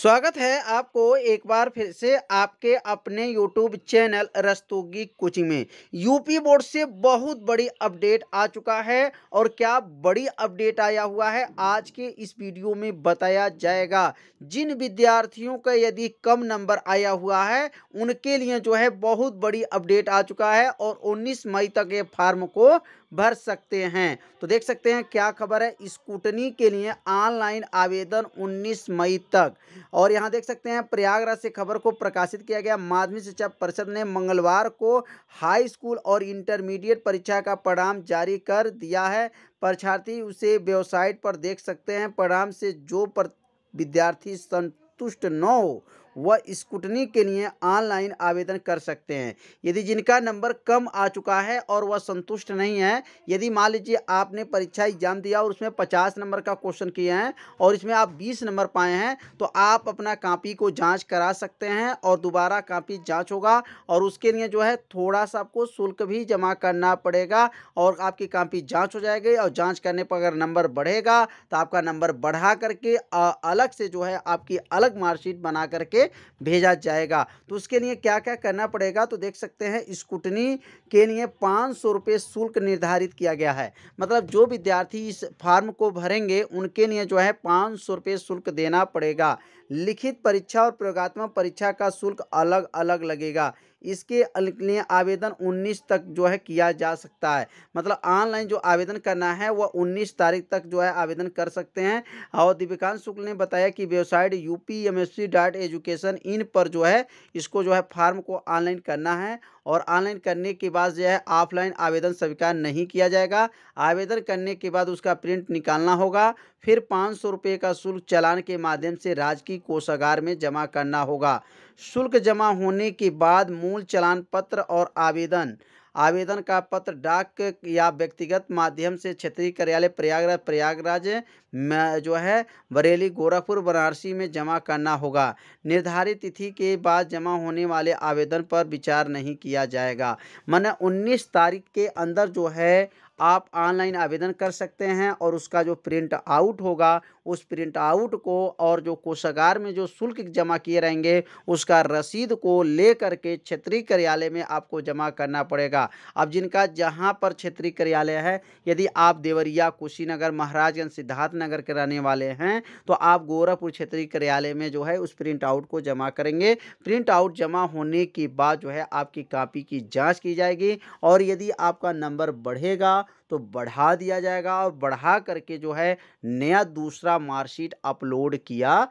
स्वागत है आपको एक बार फिर से आपके अपने YouTube चैनल रस्तोगी कोचिंग में यूपी बोर्ड से बहुत बड़ी अपडेट आ चुका है और क्या बड़ी अपडेट आया हुआ है आज के इस वीडियो में बताया जाएगा जिन विद्यार्थियों का यदि कम नंबर आया हुआ है उनके लिए जो है बहुत बड़ी अपडेट आ चुका है और 19 मई तक ये फार्म को भर सकते हैं तो देख सकते हैं क्या खबर है स्कूटनी के लिए ऑनलाइन आवेदन 19 मई तक और यहाँ देख सकते हैं प्रयागराज से खबर को प्रकाशित किया गया माध्यमिक शिक्षा परिषद ने मंगलवार को हाई स्कूल और इंटरमीडिएट परीक्षा का परिणाम जारी कर दिया है परीक्षार्थी उसे वेबसाइट पर देख सकते हैं परिणाम से जो विद्यार्थी संतुष्ट न हो वह स्कूटनी के लिए ऑनलाइन आवेदन कर सकते हैं यदि जिनका नंबर कम आ चुका है और वह संतुष्ट नहीं है यदि मान लीजिए आपने परीक्षा एग्जाम दिया और उसमें पचास नंबर का क्वेश्चन किया है और इसमें आप बीस नंबर पाए हैं तो आप अपना कापी को जाँच करा सकते हैं और दोबारा कापी जाँच होगा और उसके लिए जो है थोड़ा सा आपको शुल्क भी जमा करना पड़ेगा और आपकी कापी जाँच हो जाएगी और जाँच करने पर अगर नंबर बढ़ेगा तो आपका नंबर बढ़ा करके अलग से जो है आपकी अलग मार्कशीट बना करके लिए भेजा जाएगा तो उसके लिए क्या क्या करना पड़ेगा तो देख सकते हैं स्कूटनी के लिए पाँच सौ रुपये शुल्क निर्धारित किया गया है मतलब जो विद्यार्थी इस फार्म को भरेंगे उनके लिए जो है पाँच सौ रुपये शुल्क देना पड़ेगा लिखित परीक्षा और प्रयोगात्मक परीक्षा का शुल्क अलग अलग लगेगा इसके लिए आवेदन 19 तक जो है किया जा सकता है मतलब ऑनलाइन जो आवेदन करना है वह 19 तारीख तक जो है आवेदन कर सकते हैं और दीपिकांत शुक्ल ने बताया कि website U dot education in पर जो है इसको जो है फार्म को ऑनलाइन करना है और ऑनलाइन करने के बाद जो है ऑफलाइन आवेदन स्वीकार नहीं किया जाएगा आवेदन करने के बाद उसका प्रिंट निकालना होगा फिर पाँच सौ रुपये का शुल्क चलान के माध्यम से राजकीय कोषागार में जमा करना होगा शुल्क जमा होने के बाद मूल मूल चलान पत्र और आवेदन आवेदन का पत्र डाक या व्यक्तिगत माध्यम से क्षेत्रीय कार्यालय प्रयागराज प्रयागराज में जो है बरेली गोरखपुर वाराणसी में जमा करना होगा निर्धारित तिथि के बाद जमा होने वाले आवेदन पर विचार नहीं किया जाएगा मैंने 19 तारीख के अंदर जो है आप ऑनलाइन आवेदन कर सकते हैं और उसका जो प्रिंट आउट होगा उस प्रिंट आउट को और जो कोषागार में जो शुल्क जमा किए रहेंगे उसका रसीद को ले करके क्षेत्रीय कार्यालय में आपको जमा करना पड़ेगा अब जिनका जहां पर क्षेत्रीय कार्यालय है यदि आप देवरिया कुशीनगर महाराजगंज सिद्धार्थ नगर के रहने वाले हैं तो आप गोरखपुर क्षेत्रीय कार्यालय में जो है उस प्रिंट आउट को जमा करेंगे प्रिंट आउट जमा होने के बाद जो है आपकी कापी की जाँच की जाएगी और यदि आपका नंबर बढ़ेगा तो बढ़ा दिया जाएगा और बढ़ा करके जो है नया दूसरा मार्कशीट अपलोड किया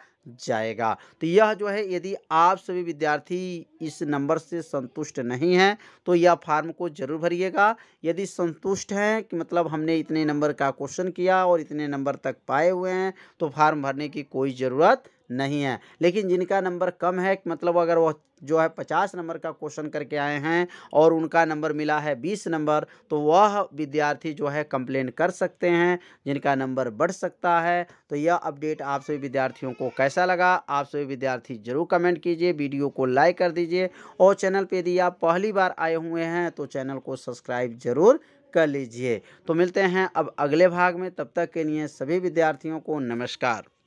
जाएगा तो यह जो है यदि आप सभी विद्यार्थी इस नंबर से संतुष्ट नहीं हैं तो यह फार्म को जरूर भरिएगा यदि संतुष्ट हैं कि मतलब हमने इतने नंबर का क्वेश्चन किया और इतने नंबर तक पाए हुए हैं तो फार्म भरने की कोई ज़रूरत नहीं है लेकिन जिनका नंबर कम है मतलब अगर वह जो है पचास नंबर का क्वेश्चन करके आए हैं और उनका नंबर मिला है बीस नंबर तो वह विद्यार्थी जो है कंप्लेन कर सकते हैं जिनका नंबर बढ़ सकता है तो यह अपडेट आप सभी विद्यार्थियों को कैसा लगा आप सभी विद्यार्थी ज़रूर कमेंट कीजिए वीडियो को लाइक कर दीजिए और चैनल पर यदि आप पहली बार आए हुए हैं तो चैनल को सब्सक्राइब ज़रूर कर लीजिए तो मिलते हैं अब अगले भाग में तब तक के लिए सभी विद्यार्थियों को नमस्कार